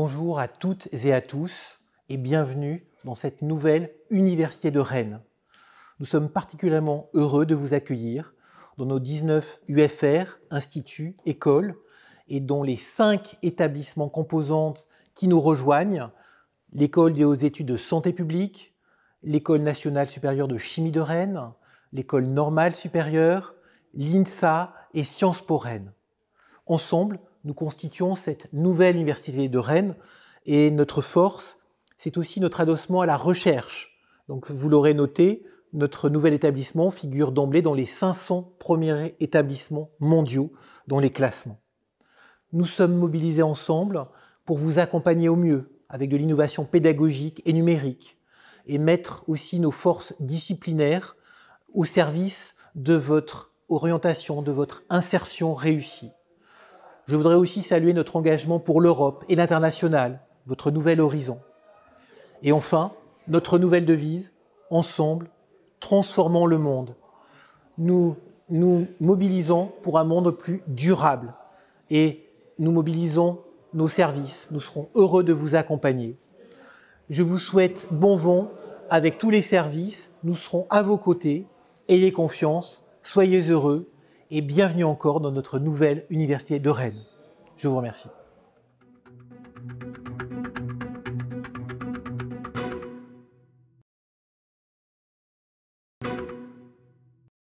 Bonjour à toutes et à tous et bienvenue dans cette nouvelle Université de Rennes. Nous sommes particulièrement heureux de vous accueillir dans nos 19 UFR, instituts, écoles et dans les 5 établissements composantes qui nous rejoignent, l'école des hautes études de santé publique, l'école nationale supérieure de chimie de Rennes, l'école normale supérieure, l'INSA et Sciences pour Rennes. Ensemble, nous constituons cette nouvelle université de Rennes et notre force, c'est aussi notre adossement à la recherche. Donc vous l'aurez noté, notre nouvel établissement figure d'emblée dans les 500 premiers établissements mondiaux dans les classements. Nous sommes mobilisés ensemble pour vous accompagner au mieux avec de l'innovation pédagogique et numérique et mettre aussi nos forces disciplinaires au service de votre orientation, de votre insertion réussie. Je voudrais aussi saluer notre engagement pour l'Europe et l'international, votre nouvel horizon. Et enfin, notre nouvelle devise, ensemble, transformons le monde. Nous nous mobilisons pour un monde plus durable et nous mobilisons nos services. Nous serons heureux de vous accompagner. Je vous souhaite bon vent avec tous les services. Nous serons à vos côtés. Ayez confiance. Soyez heureux et bienvenue encore dans notre nouvelle université de Rennes. Je vous remercie.